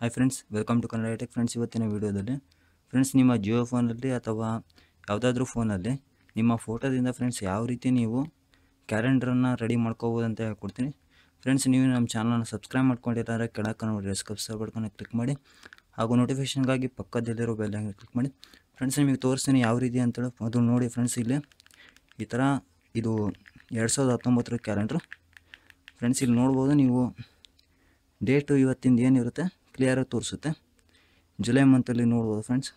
hi friends welcome to Kannada tech friends ಇವತ್ತಿನ ವೀಡಿಯೋದಲ್ಲಿ friends ನಿಮ್ಮ ಜಿಯೋ ಫೋನಲ್ಲಿ ಅಥವಾ ಯಾವುದಾದ್ರೂ ಫೋನಲ್ಲಿ ನಿಮ್ಮ ಫೋಟೋದಿಂದ ಫ್ರೆಂಡ್ಸ್ ಯಾವ ರೀತಿ ನೀವು ಕ್ಯಾಲೆಂಡ್ರನ್ನು ರೆಡಿ ಮಾಡ್ಕೋಬೋದು ಅಂತ ಹೇಳ್ಕೊಡ್ತೀನಿ ಫ್ರೆಂಡ್ಸ್ ನೀವು ನಮ್ಮ ಚಾನಲನ್ನು ಸಬ್ಸ್ಕ್ರೈಬ್ ಮಾಡ್ಕೊಂಡಿರೋ ಕೆಳಕ್ಕೆ ನೋಡಿ ಸಬ್ಸ್ಕ್ರೈಬ್ ಬಡ್ಕೊಂಡು ಕ್ಲಿಕ್ ಮಾಡಿ ಹಾಗೂ ನೋಟಿಫಿಕೇಷನ್ಗಾಗಿ ಪಕ್ಕದಲ್ಲಿರೋ ಬೆಲ್ಲ ಕ್ಲಿಕ್ ಮಾಡಿ ಫ್ರೆಂಡ್ಸ್ ನಿಮಗೆ ತೋರಿಸ್ತೀನಿ ಯಾವ ರೀತಿ ಅಂತೇಳಿ ಅದು ನೋಡಿ ಫ್ರೆಂಡ್ಸ್ ಇಲ್ಲಿ ಈ ಥರ ಇದು ಎರಡು ಸಾವಿರದ ಹತ್ತೊಂಬತ್ತರ ಕ್ಯಾಲೆಂಡ್ರು ಫ್ರೆಂಡ್ಸ್ ಇಲ್ಲಿ ನೋಡ್ಬೋದು ನೀವು ಡೇಟು ಇವತ್ತಿಂದ ಏನಿರುತ್ತೆ ಕ್ಲಿಯರಾಗಿ ತೋರಿಸುತ್ತೆ ಜುಲೈ ಮಂತಲ್ಲಿ ನೋಡ್ಬೋದು ಫ್ರೆಂಡ್ಸ್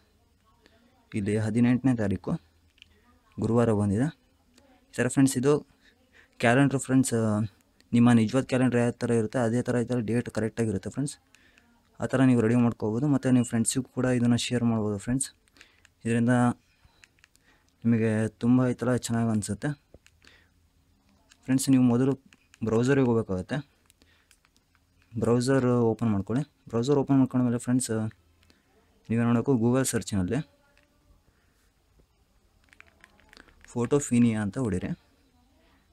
ಇಲ್ಲಿ ಹದಿನೆಂಟನೇ ತಾರೀಕು ಗುರುವಾರ ಬಂದಿದೆ ಈ ಫ್ರೆಂಡ್ಸ್ ಇದು ಕ್ಯಾಲೆಂಡ್ರ್ ಫ್ರೆಂಡ್ಸ್ ನಿಮ್ಮ ನಿಜವಾದ ಕ್ಯಾಲೆಂಡರ್ ಯಾವ ಥರ ಇರುತ್ತೆ ಅದೇ ಥರ ಈ ಥರ ಡೇಟ್ ಕರೆಕ್ಟಾಗಿರುತ್ತೆ ಫ್ರೆಂಡ್ಸ್ ಆ ಥರ ನೀವು ರೆಡಿ ಮಾಡ್ಕೋಬೋದು ಮತ್ತು ನೀವು ಫ್ರೆಂಡ್ಸಿಗೂ ಕೂಡ ಇದನ್ನು ಶೇರ್ ಮಾಡ್ಬೋದು ಫ್ರೆಂಡ್ಸ್ ಇದರಿಂದ ನಿಮಗೆ ತುಂಬ ಈ ಥರ ಚೆನ್ನಾಗಿ ಅನಿಸುತ್ತೆ ಫ್ರೆಂಡ್ಸ್ ನೀವು ಮೊದಲು ಬ್ರೌಸರಿಗೆ ಹೋಗ್ಬೇಕಾಗುತ್ತೆ ಬ್ರೌಸರ್ ಓಪನ್ ಮಾಡ್ಕೊಳ್ಳಿ ಬ್ರೌಸರ್ ಓಪನ್ ಮಾಡ್ಕೊಂಡ್ಮೇಲೆ ಫ್ರೆಂಡ್ಸ್ ನೀವು ನೋಡೋಕ್ಕೂ ಗೂಗಲ್ ಸರ್ಚಿನಲ್ಲಿ ಫೋಟೋ ಫೀನಿಯಾ ಅಂತ ಹೊಡಿರಿ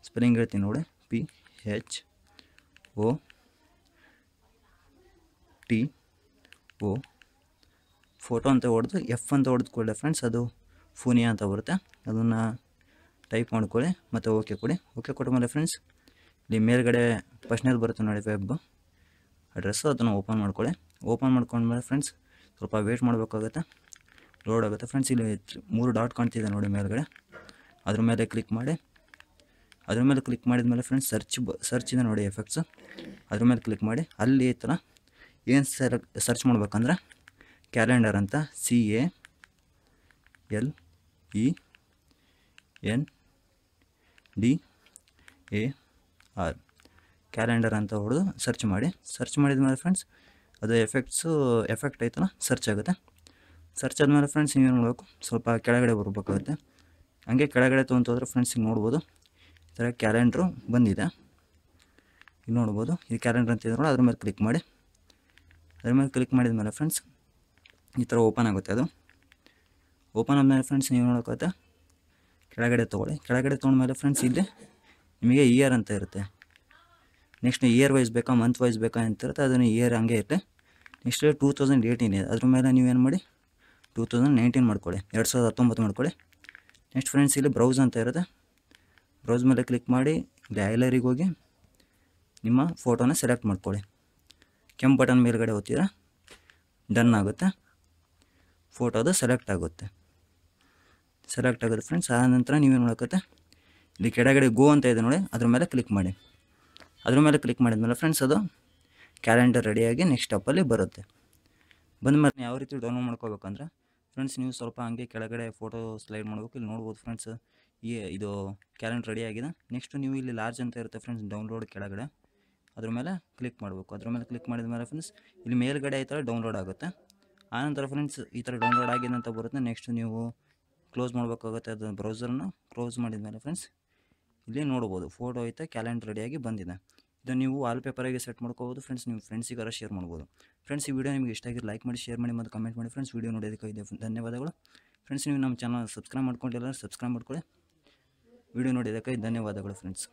ಸ್ಪೆಲ್ಲಿಂಗ್ ಹೇಳ್ತೀನಿ ನೋಡಿ P H O T O photo ಅಂತ ಹೊಡೆದು ಎಫ್ ಅಂತ ಹೊಡೆದುಕೊಳ್ಳಿ ಫ್ರೆಂಡ್ಸ್ ಅದು ಫೋನಿಯಾ ಅಂತ ಬರುತ್ತೆ ಅದನ್ನು ಟೈಪ್ ಮಾಡ್ಕೊಳ್ಳಿ ಮತ್ತು ಓಕೆ ಕೊಡಿ ಓಕೆ ಕೊಟ್ಟ ಮೇಲೆ ಫ್ರೆಂಡ್ಸ್ ಇಲ್ಲಿ ಮೇಲ್ಗಡೆ ಪ್ರಶ್ನೆ ಬರುತ್ತೆ ನೋಡಿ ವೆಬ್ ಅಡ್ರೆಸ್ಸು ಅದನ್ನು ಓಪನ್ ಮಾಡ್ಕೊಳ್ಳಿ ಓಪನ್ ಮಾಡ್ಕೊಂಡ್ಮೇಲೆ ಫ್ರೆಂಡ್ಸ್ ಸ್ವಲ್ಪ ವೇಟ್ ಮಾಡಬೇಕಾಗುತ್ತೆ ಲೋಡ್ ಆಗುತ್ತೆ ಫ್ರೆಂಡ್ಸ್ ಇಲ್ಲಿ ಮೂರು ಡಾಟ್ ಕಾಣ್ತಿದೆ ನೋಡಿ ಮೇಲ್ಗಡೆ ಅದ್ರ ಮೇಲೆ ಕ್ಲಿಕ್ ಮಾಡಿ ಅದ್ರ ಮೇಲೆ ಕ್ಲಿಕ್ ಮಾಡಿದ ಮೇಲೆ ಫ್ರೆಂಡ್ಸ್ ಸರ್ಚ್ ಬ ಸರ್ಚ್ ಇದೆ ನೋಡಿ ಎಫೆಕ್ಟ್ಸು ಅದ್ರ ಮೇಲೆ ಕ್ಲಿಕ್ ಮಾಡಿ ಅಲ್ಲಿ ಈ ಥರ ಏನು ಸರ್ ಸರ್ಚ್ ಮಾಡ್ಬೇಕಂದ್ರೆ ಕ್ಯಾಲೆಂಡರ್ ಅಂತ C A L E N D A R calendar ಅಂತ ಹೊಡೆದು ಸರ್ಚ್ ಮಾಡಿ ಸರ್ಚ್ ಮಾಡಿದ ಮೇಲೆ ಫ್ರೆಂಡ್ಸ್ ಅದು ಎಫೆಕ್ಟ್ಸು ಎಫೆಕ್ಟ್ ಆಯ್ತಲ್ಲ ಸರ್ಚ್ ಆಗುತ್ತೆ ಸರ್ಚ್ ಆದಮೇಲೆ ಫ್ರೆಂಡ್ಸ್ ಹಿಂಗೆ ನೋಡಬೇಕು ಸ್ವಲ್ಪ ಕೆಳಗಡೆ ಬರಬೇಕಾಗುತ್ತೆ ಹಂಗೆ ಕೆಳಗಡೆ ತೊಗೊಂತೋದ್ರೆ ಫ್ರೆಂಡ್ಸ್ ಹಿಂಗೆ ನೋಡ್ಬೋದು ಈ ಥರ ಕ್ಯಾಲೆಂಡ್ರು ಬಂದಿದೆ ಇಲ್ಲಿ ನೋಡ್ಬೋದು ಇದು ಕ್ಯಾಲೆಂಡ್ರ್ ಅಂತ ಇದ್ರು ಅದ್ರ ಮೇಲೆ ಕ್ಲಿಕ್ ಮಾಡಿ ಅದ್ರ ಮೇಲೆ ಕ್ಲಿಕ್ ಮಾಡಿದ ಮೇಲೆ ಫ್ರೆಂಡ್ಸ್ ಈ ಥರ ಓಪನ್ ಆಗುತ್ತೆ ಅದು ಓಪನ್ ಆದಮೇಲೆ ಫ್ರೆಂಡ್ಸ್ ನೀವು ನೋಡೋಕ್ಕಾಗುತ್ತೆ ಕೆಳಗಡೆ ತೊಗೊಳ್ಳಿ ಕೆಳಗಡೆ ತೊಗೊಂಡ್ಮೇಲೆ ಫ್ರೆಂಡ್ಸ್ ಇಲ್ಲಿ ನಿಮಗೆ ಇಯರ್ ಅಂತ ಇರುತ್ತೆ ನೆಕ್ಸ್ಟ್ ಇಯರ್ ವೈಸ್ ಬೇಕಾ ಮಂತ್ ವೈಸ್ ಬೇಕಾ ಅಂತ ಇರುತ್ತೆ ಅದನ್ನು ಇಯರ್ ಹಂಗೆ ಇರುತ್ತೆ ನೆಕ್ಸ್ಟ್ ಟೂ ತೌಸಂಡ್ ಏಯ್ಟೀನ್ ಇದೆ ಅದ್ರ ಮೇಲೆ ನೀವೇನು ಮಾಡಿ ಟೂ ತೌಸಂಡ್ ನೈನ್ಟೀನ್ ಮಾಡ್ಕೊಳ್ಳಿ ಎರಡು ಸಾವಿರದ ಹತ್ತೊಂಬತ್ತು ಮಾಡ್ಕೊಳ್ಳಿ ನೆಕ್ಸ್ಟ್ ಫ್ರೆಂಡ್ಸ್ ಇಲ್ಲಿ ಬ್ರೌಸ್ ಅಂತ ಇರುತ್ತೆ ಬ್ರೌಸ್ ಮೇಲೆ ಕ್ಲಿಕ್ ಮಾಡಿ ಗ್ಯಾಲರಿಗೆ ಹೋಗಿ ನಿಮ್ಮ ಫೋಟೋನ ಸೆಲೆಕ್ಟ್ ಮಾಡ್ಕೊಳ್ಳಿ ಕೆಂಪು ಬಟನ್ ಮೇಲ್ಗಡೆ ಓದ್ತೀರಾ ಡನ್ ಆಗುತ್ತೆ ಫೋಟೋ ಅದು ಸೆಲೆಕ್ಟ್ ಆಗುತ್ತೆ ಸೆಲೆಕ್ಟ್ ಆಗುತ್ತೆ ಫ್ರೆಂಡ್ಸ್ ಆನಂತರ ನೀವೇನು ಮಾಡೋಕ್ಕತ್ತೆ ಇಲ್ಲಿ ಕೆಳಗಡೆ ಗೋ ಅಂತ ಇದೆ ನೋಡಿ ಅದ್ರ ಮೇಲೆ ಕ್ಲಿಕ್ ಮಾಡಿ ಅದ್ರ ಮೇಲೆ ಕ್ಲಿಕ್ ಮೇಲೆ ಫ್ರೆಂಡ್ಸ್ ಅದು ಕ್ಯಾಲೆಂಡರ್ ರೆಡಿಯಾಗಿ ನೆಕ್ಸ್ಟ್ ಆಪಲ್ಲಿ ಬರುತ್ತೆ ಬಂದ ಮೇಲೆ ಯಾವ ರೀತಿ ಡೌನ್ಲೋಡ್ ಮಾಡ್ಕೋಬೇಕಂದ್ರೆ ಫ್ರೆಂಡ್ಸ್ ನೀವು ಸ್ವಲ್ಪ ಹಂಗೆ ಕೆಳಗಡೆ ಫೋಟೋ ಸ್ಲೈಡ್ ಮಾಡಬೇಕು ಇಲ್ಲಿ ನೋಡ್ಬೋದು ಫ್ರೆಂಡ್ಸ್ ಈ ಇದು ಕ್ಯಾಲೆಂಡರ್ ರೆಡಿ ಆಗಿದೆ ನೆಕ್ಸ್ಟು ನೀವು ಇಲ್ಲಿ ಲಾರ್ಜ್ ಅಂತ ಇರುತ್ತೆ ಫ್ರೆಂಡ್ಸ್ ಡೌನ್ಲೋಡ್ ಕೆಳಗಡೆ ಅದ್ರ ಮೇಲೆ ಕ್ಲಿಕ್ ಮಾಡಬೇಕು ಅದ್ರ ಮೇಲೆ ಕ್ಲಿಕ್ ಮಾಡಿದ ಮೇಲೆ ಫ್ರೆಂಡ್ಸ್ ಇಲ್ಲಿ ಮೇಲ್ಗಡೆ ಈ ಥರ ಡೌನ್ಲೋಡ್ ಆಗುತ್ತೆ ಆನಂತರ ಫ್ರೆಂಡ್ಸ್ ಈ ಥರ ಡೌನ್ಲೋಡ್ ಆಗಿದೆ ಅಂತ ಬರುತ್ತೆ ನೆಕ್ಸ್ಟ್ ನೀವು ಕ್ಲೋಸ್ ಮಾಡಬೇಕಾಗುತ್ತೆ ಅದು ಬ್ರೌಸರ್ನ ಕ್ಲೋಸ್ ಮಾಡಿದ ಮೇಲೆ ಫ್ರೆಂಡ್ಸ್ ಇಲ್ಲಿ ನೋಡ್ಬೋದು ಫೋಟೋ ಐತೆ ಕ್ಯಾಲೆಂಡರ್ ರೆಡಿಯಾಗಿ ಬಂದಿದೆ ಇದು ನೀವು ವಾಲ್ಪೇಪರಾಗಿ ಸೆಟ್ ಮಾಡ್ಕೋಬೋದು ಫ್ರೆಂಡ್ಸ್ ನೀವು ಫ್ರೆಂಡ್ಸಿಗಾರ ಶೇರ್ ಮಾಡ್ಬೋದು ಫ್ರೆಂಡ್ಸ್ ಈ ವಿಡಿಯೋ ನಿಮಗೆ ಇಷ್ಟ ಆಗಿರೋ ಲೈಕ್ ಮಾಡಿ ಶೇರ್ ಮಾಡಿ ಮತ್ತು ಕಮೆಂಟ್ ಮಾಡಿ ಫ್ರೆಂಡ್ಸ್ ವೀಡಿಯೋ ನೋಡೋದಕ್ಕಾಗಿದೆ ಧನ್ಯವಾದಗಳು ಫ್ರೆಂಡ್ಸ್ ನೀವು ನಮ್ಮ ಚಾನಲ್ ಸಬ್ಸ್ಕ್ರೈಬ್ ಮಾಡ್ಕೊಂಡಿಲ್ಲ ಸಬ್ಸ್ಕ್ರೈಬ್ ಮಾಡ್ಕೊಳ್ಳಿ ವಿಡಿಯೋ ನೋಡಿದ್ದಕ್ಕಾಗಿ ಧನ್ಯವಾದಗಳು ಫ್ರೆಂಡ್ಸ್